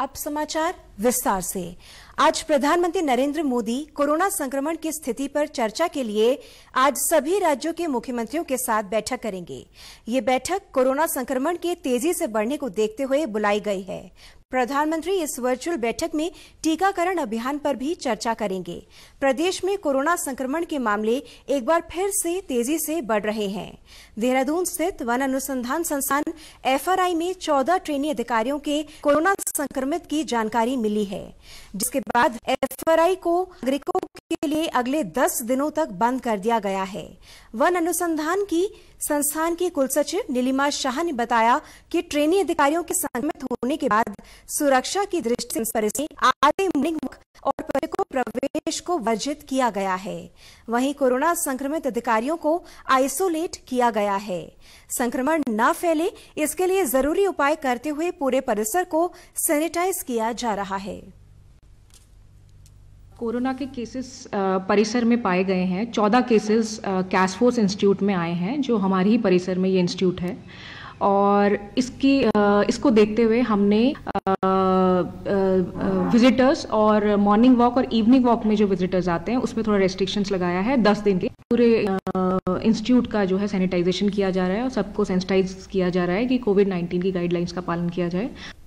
अब समाचार विस्तार से आज प्रधानमंत्री नरेंद्र मोदी कोरोना संक्रमण की स्थिति पर चर्चा के लिए आज सभी राज्यों के मुख्यमंत्रियों के साथ बैठक करेंगे ये बैठक कोरोना संक्रमण के तेजी से बढ़ने को देखते हुए बुलाई गई है प्रधानमंत्री इस वर्चुअल बैठक में टीकाकरण अभियान पर भी चर्चा करेंगे प्रदेश में कोरोना संक्रमण के मामले एक बार फिर से तेजी से बढ़ रहे हैं देहरादून स्थित वन अनुसंधान संस्थान एफआरआई में 14 ट्रेनी अधिकारियों के कोरोना संक्रमित की जानकारी मिली है जिसके बाद एफआरआई को नागरिकों के लिए अगले 10 दिनों तक बंद कर दिया गया है वन अनुसंधान की संस्थान की कुल सचिव नीलिमा शाह ने बताया कि ट्रेनी अधिकारियों के संक्रमित होने के बाद सुरक्षा की दृष्टि आधे मॉर्निंग और प्रवेश को वर्जित किया गया है वहीं कोरोना संक्रमित अधिकारियों को आइसोलेट किया गया है संक्रमण न फैले इसके लिए जरूरी उपाय करते हुए पूरे परिसर को सैनिटाइज किया जा रहा है कोरोना के केसेस परिसर में पाए गए हैं चौदह केसेस कैसफोर्स इंस्टीट्यूट में आए हैं जो हमारे ही परिसर में ये इंस्टीट्यूट है और इसकी इसको देखते हुए हमने विजिटर्स और मॉर्निंग वॉक और इवनिंग वॉक में जो विजिटर्स आते हैं उसमें थोड़ा रेस्ट्रिक्शंस लगाया है दस दिन के पूरे इंस्टीट्यूट का जो है सैनिटाइजेशन किया जा रहा है और सबको सेंसिटाइज किया जा रहा है कि कोविड नाइन्टीन की गाइडलाइंस का पालन किया जाए